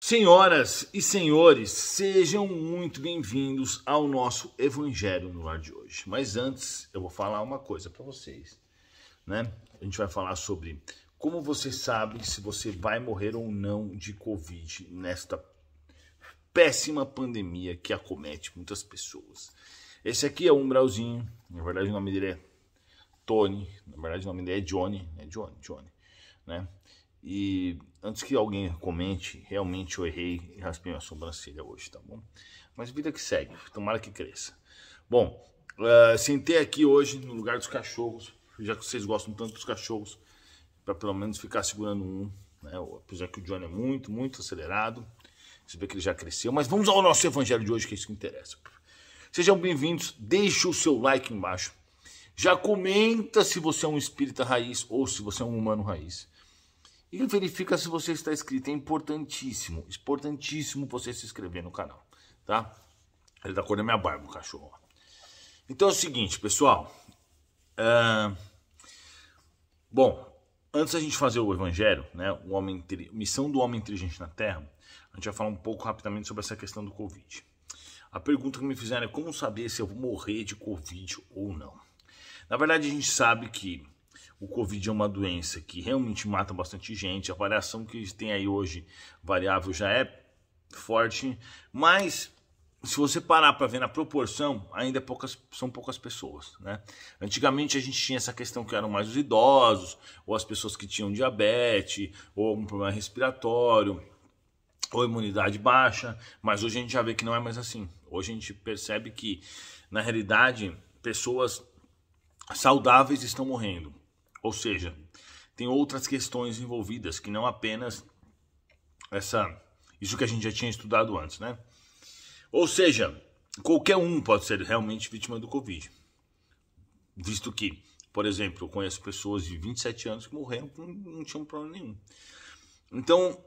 Senhoras e senhores, sejam muito bem-vindos ao nosso Evangelho no ar de hoje. Mas antes, eu vou falar uma coisa para vocês, né? A gente vai falar sobre como você sabe se você vai morrer ou não de Covid nesta péssima pandemia que acomete muitas pessoas. Esse aqui é o Umbralzinho, na verdade o nome dele é Tony, na verdade o nome dele é Johnny, é Johnny, Johnny, né? E antes que alguém comente, realmente eu errei e raspei minha sobrancelha hoje, tá bom? Mas vida que segue, tomara que cresça. Bom, uh, sentei aqui hoje no lugar dos cachorros, já que vocês gostam tanto dos cachorros, para pelo menos ficar segurando um, né? Apesar que o Johnny é muito, muito acelerado, você vê que ele já cresceu. Mas vamos ao nosso evangelho de hoje, que é isso que interessa. Sejam bem-vindos, deixe o seu like embaixo. Já comenta se você é um espírita raiz ou se você é um humano raiz. E verifica se você está inscrito. É importantíssimo, importantíssimo você se inscrever no canal, tá? Ele da tá cor da minha barba, o cachorro. Então é o seguinte, pessoal. Uh, bom, antes da gente fazer o evangelho, né, o homem missão do homem inteligente na Terra, a gente vai falar um pouco rapidamente sobre essa questão do Covid. A pergunta que me fizeram é como saber se eu vou morrer de Covid ou não. Na verdade, a gente sabe que o Covid é uma doença que realmente mata bastante gente. A variação que a gente tem aí hoje, variável, já é forte, mas se você parar para ver na proporção, ainda é poucas, são poucas pessoas. Né? Antigamente a gente tinha essa questão que eram mais os idosos, ou as pessoas que tinham diabetes, ou algum problema respiratório, ou imunidade baixa, mas hoje a gente já vê que não é mais assim. Hoje a gente percebe que, na realidade, pessoas saudáveis estão morrendo. Ou seja, tem outras questões envolvidas que não apenas essa isso que a gente já tinha estudado antes, né? Ou seja, qualquer um pode ser realmente vítima do Covid, visto que, por exemplo, eu conheço pessoas de 27 anos que morreram que não tinham problema nenhum. Então,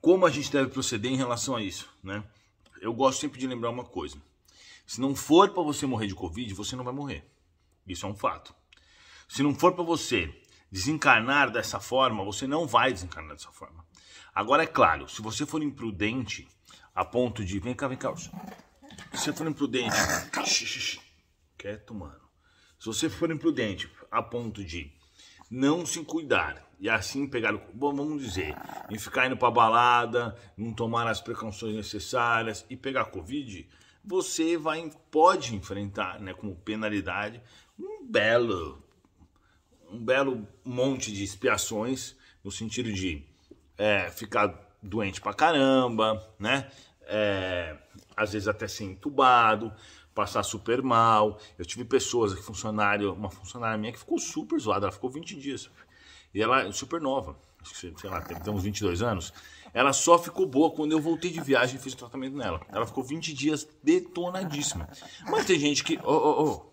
como a gente deve proceder em relação a isso, né? Eu gosto sempre de lembrar uma coisa: se não for para você morrer de Covid, você não vai morrer. Isso é um fato. Se não for para você desencarnar dessa forma, você não vai desencarnar dessa forma. Agora, é claro, se você for imprudente a ponto de. Vem cá, vem cá, Se você for imprudente. Quieto, mano. Se você for imprudente a ponto de não se cuidar e assim pegar o. Bom, vamos dizer, em ficar indo pra balada, não tomar as precauções necessárias e pegar Covid, você vai, pode enfrentar, né, como penalidade, um belo um belo monte de expiações no sentido de é, ficar doente pra caramba, né? É, às vezes até ser entubado, passar super mal. Eu tive pessoas, aqui, funcionário, uma funcionária minha que ficou super zoada, ela ficou 20 dias. E ela é super nova, sei lá, tem uns 22 anos. Ela só ficou boa quando eu voltei de viagem e fiz o tratamento nela. Ela ficou 20 dias detonadíssima. Mas tem gente que. Oh, oh, oh,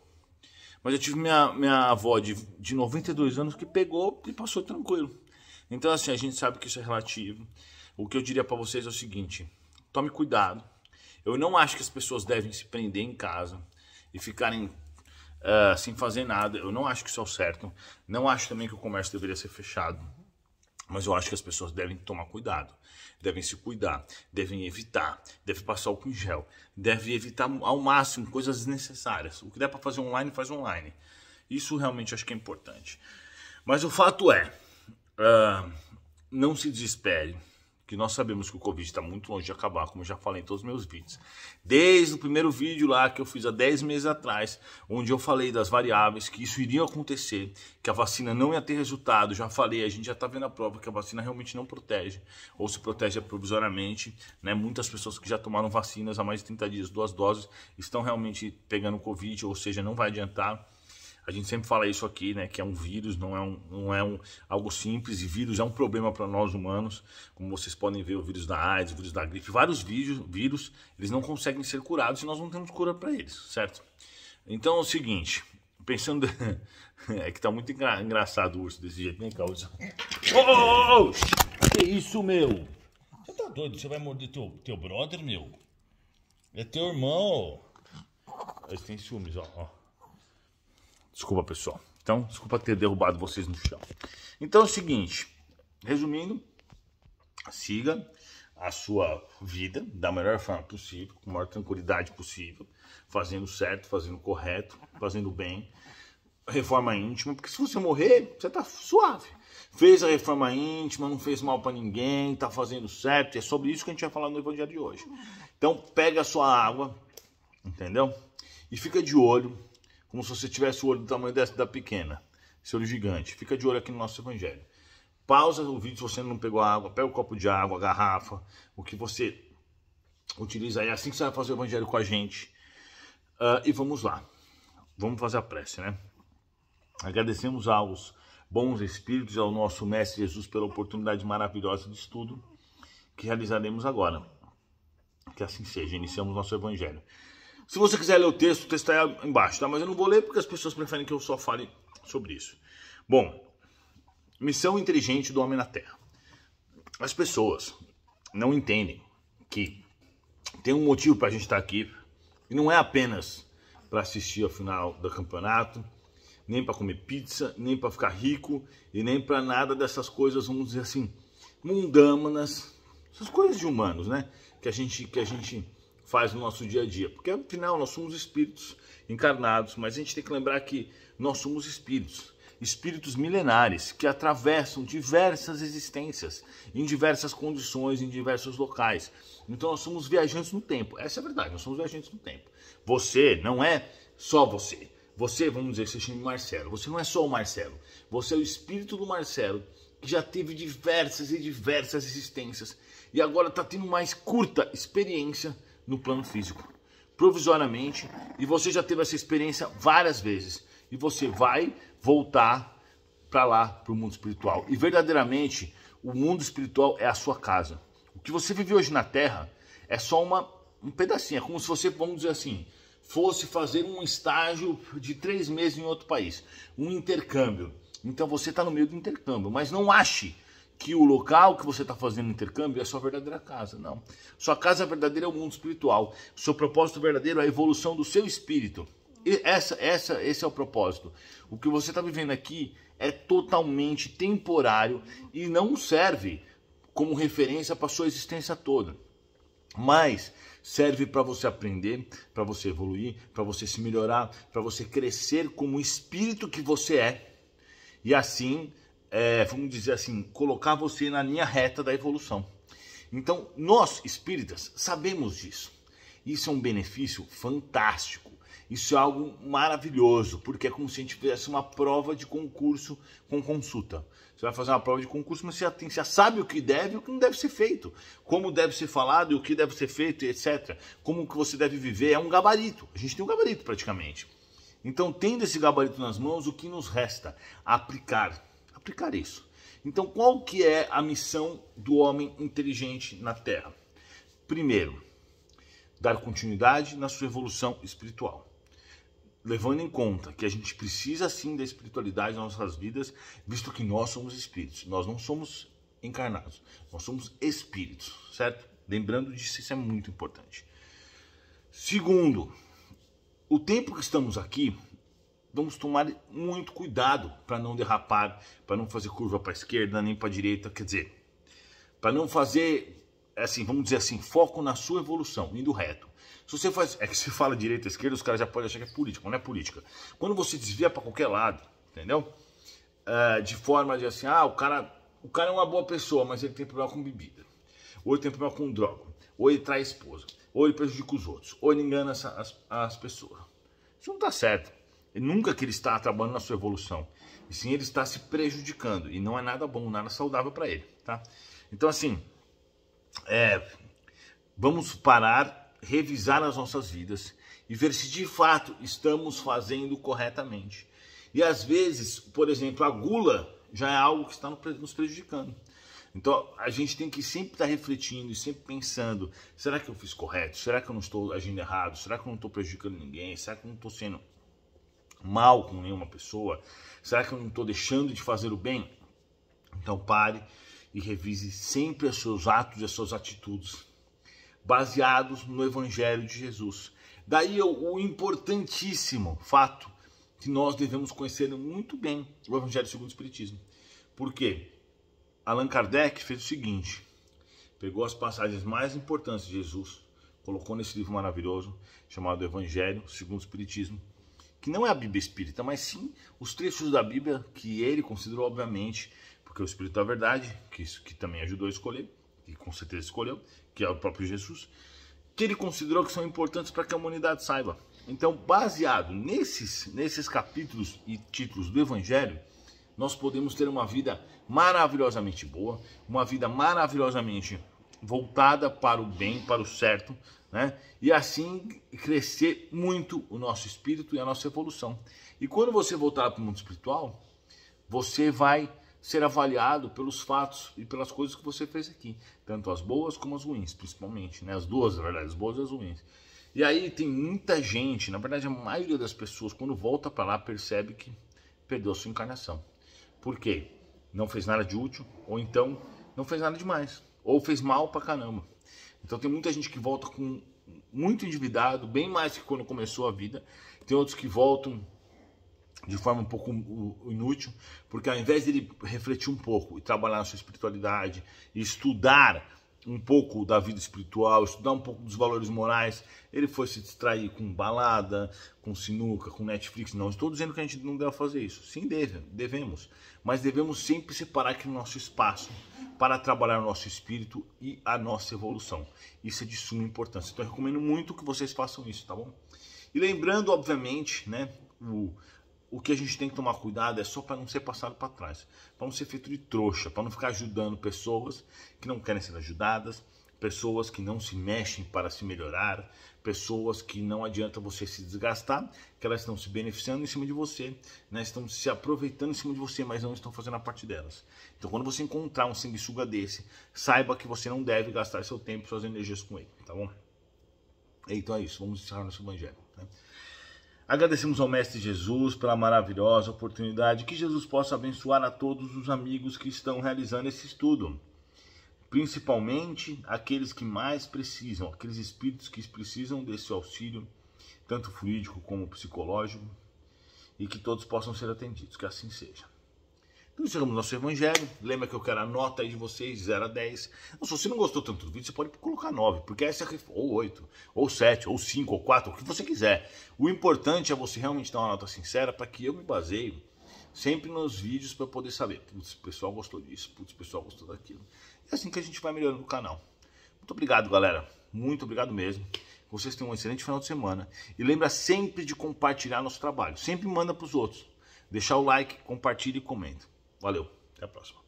mas eu tive minha, minha avó de, de 92 anos que pegou e passou tranquilo. Então, assim, a gente sabe que isso é relativo. O que eu diria para vocês é o seguinte: tome cuidado. Eu não acho que as pessoas devem se prender em casa e ficarem uh, sem fazer nada. Eu não acho que isso é o certo. Não acho também que o comércio deveria ser fechado. Mas eu acho que as pessoas devem tomar cuidado, devem se cuidar, devem evitar, devem passar o em gel, devem evitar ao máximo coisas desnecessárias. O que der para fazer online, faz online. Isso realmente acho que é importante. Mas o fato é, uh, não se desespere, que nós sabemos que o Covid está muito longe de acabar, como já falei em todos os meus vídeos. Desde o primeiro vídeo lá que eu fiz há 10 meses atrás, onde eu falei das variáveis, que isso iria acontecer, que a vacina não ia ter resultado, já falei, a gente já está vendo a prova que a vacina realmente não protege, ou se protege é provisoriamente. Né? Muitas pessoas que já tomaram vacinas há mais de 30 dias, duas doses, estão realmente pegando Covid, ou seja, não vai adiantar. A gente sempre fala isso aqui, né? Que é um vírus, não é, um, não é um, algo simples. E vírus é um problema para nós humanos. Como vocês podem ver, o vírus da AIDS, o vírus da gripe, vários vírus, vírus eles não conseguem ser curados e nós não temos cura para eles, certo? Então é o seguinte, pensando. é que tá muito engra... engraçado o urso desse jeito, nem causa. Ô, Que isso, meu? Você tá doido? Você vai morder teu, teu brother, meu? É teu irmão. Eles têm ciúmes, ó. ó. Desculpa, pessoal. Então, desculpa ter derrubado vocês no chão. Então é o seguinte, resumindo, siga a sua vida da melhor forma possível, com a maior tranquilidade possível, fazendo certo, fazendo correto, fazendo bem. Reforma íntima, porque se você morrer, você tá suave. Fez a reforma íntima, não fez mal para ninguém, tá fazendo certo. E é sobre isso que a gente vai falar no evangelho de hoje. Então, pega a sua água, entendeu? E fica de olho como se você tivesse o olho do tamanho dessa da pequena, esse olho gigante. Fica de olho aqui no nosso evangelho. Pausa o vídeo se você não pegou água, pega o um copo de água, a garrafa, o que você utiliza aí, é assim que você vai fazer o evangelho com a gente. Uh, e vamos lá, vamos fazer a prece, né? Agradecemos aos bons espíritos e ao nosso Mestre Jesus pela oportunidade maravilhosa de estudo que realizaremos agora. Que assim seja, iniciamos nosso evangelho. Se você quiser ler o texto, o texto está aí embaixo, tá? Mas eu não vou ler porque as pessoas preferem que eu só fale sobre isso. Bom, missão inteligente do homem na Terra. As pessoas não entendem que tem um motivo para a gente estar tá aqui e não é apenas para assistir ao final do campeonato, nem para comer pizza, nem para ficar rico e nem para nada dessas coisas, vamos dizer assim, mundanas, essas coisas de humanos, né? Que a gente que a gente faz no nosso dia a dia. Porque no final nós somos espíritos encarnados, mas a gente tem que lembrar que nós somos espíritos, espíritos milenares que atravessam diversas existências, em diversas condições, em diversos locais. Então nós somos viajantes no tempo. Essa é a verdade, nós somos viajantes no tempo. Você não é só você. Você, vamos dizer, se chama Marcelo. Você não é só o Marcelo. Você é o espírito do Marcelo que já teve diversas e diversas existências e agora está tendo mais curta experiência no plano físico, provisoriamente, e você já teve essa experiência várias vezes. E você vai voltar para lá, para o mundo espiritual. E verdadeiramente, o mundo espiritual é a sua casa. O que você vive hoje na Terra é só uma, um pedacinho, é como se você, vamos dizer assim, fosse fazer um estágio de três meses em outro país, um intercâmbio. Então você está no meio do intercâmbio, mas não ache que o local que você está fazendo intercâmbio é a sua verdadeira casa. Não. Sua casa verdadeira é o mundo espiritual. Seu propósito verdadeiro é a evolução do seu espírito. E essa, essa, esse é o propósito. O que você está vivendo aqui é totalmente temporário e não serve como referência para sua existência toda. Mas serve para você aprender, para você evoluir, para você se melhorar, para você crescer como o espírito que você é. E assim é, vamos dizer assim, colocar você na linha reta da evolução. Então, nós espíritas sabemos disso. Isso é um benefício fantástico. Isso é algo maravilhoso, porque é como se a gente fizesse uma prova de concurso com consulta. Você vai fazer uma prova de concurso, mas você já, tem, você já sabe o que deve e o que não deve ser feito. Como deve ser falado e o que deve ser feito, etc. Como que você deve viver. É um gabarito. A gente tem um gabarito praticamente. Então, tendo esse gabarito nas mãos, o que nos resta? Aplicar aplicar isso. Então, qual que é a missão do homem inteligente na Terra? Primeiro, dar continuidade na sua evolução espiritual. Levando em conta que a gente precisa sim da espiritualidade nas nossas vidas, visto que nós somos espíritos, nós não somos encarnados, nós somos espíritos, certo? Lembrando disso, isso é muito importante. Segundo, o tempo que estamos aqui vamos tomar muito cuidado para não derrapar, para não fazer curva para a esquerda nem para a direita, quer dizer, para não fazer assim, vamos dizer assim, foco na sua evolução, indo reto. Se você faz, é que se fala direita esquerda, os caras já podem achar que é política, não é política. Quando você desvia para qualquer lado, entendeu? Uh, de forma de assim, ah, o cara, o cara é uma boa pessoa, mas ele tem problema com bebida, ou ele tem problema com droga, ou ele trai a esposa, ou ele prejudica os outros, ou ele engana as, as, as pessoas. Isso não está certo. Nunca que ele está acabando na sua evolução. E sim, ele está se prejudicando. E não é nada bom, nada saudável para ele. Tá? Então, assim, é, vamos parar, revisar as nossas vidas e ver se de fato estamos fazendo corretamente. E às vezes, por exemplo, a gula já é algo que está nos prejudicando. Então a gente tem que sempre estar refletindo e sempre pensando: será que eu fiz correto? Será que eu não estou agindo errado? Será que eu não estou prejudicando ninguém? Será que eu não estou sendo mal com nenhuma pessoa? Será que eu não estou deixando de fazer o bem? Então pare e revise sempre os seus atos e as suas atitudes, baseados no Evangelho de Jesus. Daí é o importantíssimo fato que nós devemos conhecer muito bem o Evangelho segundo o Espiritismo. Por quê? Allan Kardec fez o seguinte: pegou as passagens mais importantes de Jesus, colocou nesse livro maravilhoso chamado Evangelho segundo o Espiritismo que não é a Bíblia espírita, mas sim os trechos da Bíblia que ele considerou, obviamente, porque o Espírito da Verdade, que, isso, que também ajudou a escolher, e com certeza escolheu, que é o próprio Jesus, que ele considerou que são importantes para que a humanidade saiba. Então, baseado nesses, nesses capítulos e títulos do Evangelho, nós podemos ter uma vida maravilhosamente boa, uma vida maravilhosamente voltada para o bem, para o certo, né? E assim crescer muito o nosso espírito e a nossa evolução. E quando você voltar para o mundo espiritual, você vai ser avaliado pelos fatos e pelas coisas que você fez aqui, tanto as boas como as ruins, principalmente, né? As duas, na verdade, as boas e as ruins. E aí tem muita gente, na verdade a maioria das pessoas quando volta para lá percebe que perdeu sua encarnação. Por quê? Não fez nada de útil ou então não fez nada demais, ou fez mal para caramba. Então tem muita gente que volta com muito endividado, bem mais que quando começou a vida. Tem outros que voltam de forma um pouco inútil, porque ao invés dele refletir um pouco e trabalhar na sua espiritualidade, e estudar um pouco da vida espiritual, estudar um pouco dos valores morais. Ele foi se distrair com balada, com sinuca, com Netflix. Não estou dizendo que a gente não deve fazer isso. Sim, deve, devemos. Mas devemos sempre separar aqui o nosso espaço para trabalhar o nosso espírito e a nossa evolução. Isso é de suma importância. Então, eu recomendo muito que vocês façam isso, tá bom? E lembrando, obviamente, né, o o que a gente tem que tomar cuidado é só para não ser passado para trás, para não ser feito de trouxa, para não ficar ajudando pessoas que não querem ser ajudadas, pessoas que não se mexem para se melhorar, pessoas que não adianta você se desgastar, que elas estão se beneficiando em cima de você, né? estão se aproveitando em cima de você, mas não estão fazendo a parte delas. Então, quando você encontrar um sanguessuga desse, saiba que você não deve gastar seu tempo, suas energias com ele, tá bom? Então é isso, vamos encerrar nosso evangelho. Né? Agradecemos ao Mestre Jesus pela maravilhosa oportunidade, que Jesus possa abençoar a todos os amigos que estão realizando esse estudo, principalmente aqueles que mais precisam, aqueles espíritos que precisam desse auxílio, tanto fluídico como psicológico, e que todos possam ser atendidos, que assim seja. Então chegamos no nosso evangelho. Lembra que eu quero a nota aí de vocês, 0 a 10. Não, se você não gostou tanto do vídeo, você pode colocar 9, porque essa é ou 8, ou 7, ou 5, ou 4, o que você quiser. O importante é você realmente dar uma nota sincera para que eu me baseie sempre nos vídeos para poder saber. Putz, o pessoal gostou disso, putz, o pessoal gostou daquilo. É assim que a gente vai melhorando o canal. Muito obrigado, galera. Muito obrigado mesmo. Vocês tenham um excelente final de semana. E lembra sempre de compartilhar nosso trabalho. Sempre manda para os outros. Deixar o like, compartilha e comenta. Valeu, até a próxima.